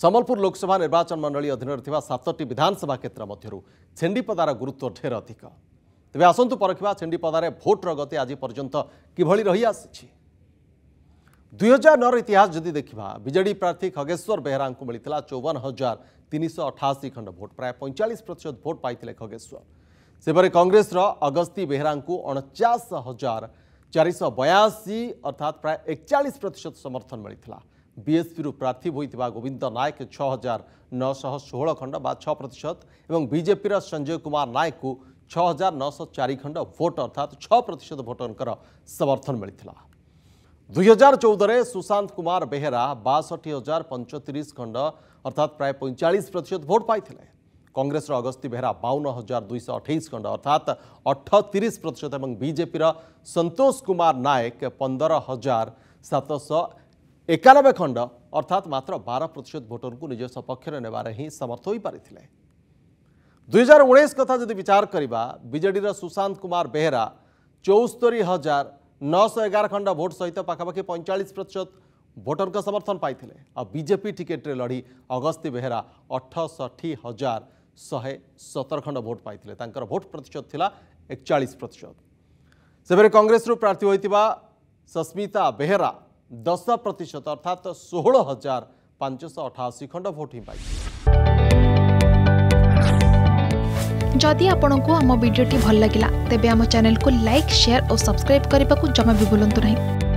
समलपुर लोकसभा निर्वाचन मंडल अधीन सतट विधानसभा क्षेत्र मध्य छेपदार गुरुत्व ढेर अधिक तेज आसतु पर छेपदार भोट्र गति आज पर्यटन किभली रही आसी दुई हजार नौ इतिहास जदि देखा विजे प्रार्थी खगेश्वर बेहरा को मिलता चौवन हजार तीन शौ अठाशी खंड भोट प्राय पैंचाश प्रतिशत भोट पाई खगेश्वर सेपर कंग्रेस अगस्ती बेहरा को अणचाश हजार चार शौ अर्थात प्राय एकचाश प्रतिशत समर्थन मिलता बीएसपी रो প্রার্থী হই ติ বা গোবিন্দ నాయক 6916 খন্ড বা 6% এবং বিজেপি ৰ সঞ্জয় কুমার నాయক কো 6904 খন্ড ভোট অর্থাৎ 6% ভোটন কৰ সমর্থন مليছিল 2014 ৰে সুশান্ত কুমার বেহৰা 62735 খন্ড অর্থাৎ প্ৰায় 45% ভোট পাইছিল কংগ্রেস ৰ অগস্তী বেহৰা 52228 খন্ড অর্থাৎ 38% এবং বিজেপি ৰ সন্তোষ কুমার নায়ক 15700 ଏକାନବେ ଖଣ୍ଡ ଅର୍ଥାତ୍ ମାତ୍ର ବାର ପ୍ରତିଶତ ଭୋଟରଙ୍କୁ ନିଜ ସପକ୍ଷରେ ନେବାରେ ହିଁ ସମର୍ଥ ହୋଇପାରିଥିଲେ ଦୁଇହଜାର ଉଣେଇଶ କଥା ଯଦି ବିଚାର କରିବା ବିଜେଡ଼ିର ସୁଶାନ୍ତ କୁମାର ବେହେରା ଚଉସ୍ତରୀ ହଜାର ନଅଶହ ଏଗାର ଖଣ୍ଡ ଭୋଟ୍ ସହିତ ପାଖାପାଖି ପଇଁଚାଳିଶ ପ୍ରତିଶତ ଭୋଟରଙ୍କ ସମର୍ଥନ ପାଇଥିଲେ ଆଉ ବିଜେପି ଟିକେଟ୍ରେ ଲଢ଼ି ଅଗସ୍ତି ବେହେରା ଅଠଷଠି ହଜାର ଶହେ ସତର ଖଣ୍ଡ ଭୋଟ୍ ପାଇଥିଲେ ତାଙ୍କର ଭୋଟ୍ ପ୍ରତିଶତ ଥିଲା ଏକଚାଳିଶ ପ୍ରତିଶତ ସେପରି କଂଗ୍ରେସରୁ ପ୍ରାର୍ଥୀ ହୋଇଥିବା ସସ୍ମିତା ବେହେରା দশ প্রত অর্থাৎ ষোহল হাজার পাঁচশো অঠাশি খণ্ড ভোট হি পাই যদি আপনার আম ভিডিওটি ভাল লাগিলা তেবে আম চ্যানেল কু লাইক সেয়ার ও সবসক্রাইব করা জমা বি ভুলতু না